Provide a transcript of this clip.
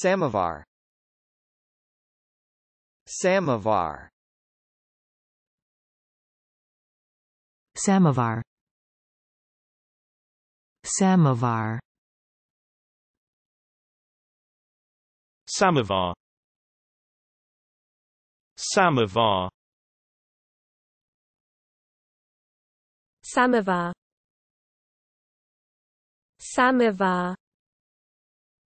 Samovar Samovar Samovar Samovar Samovar Samovar Samovar Samovar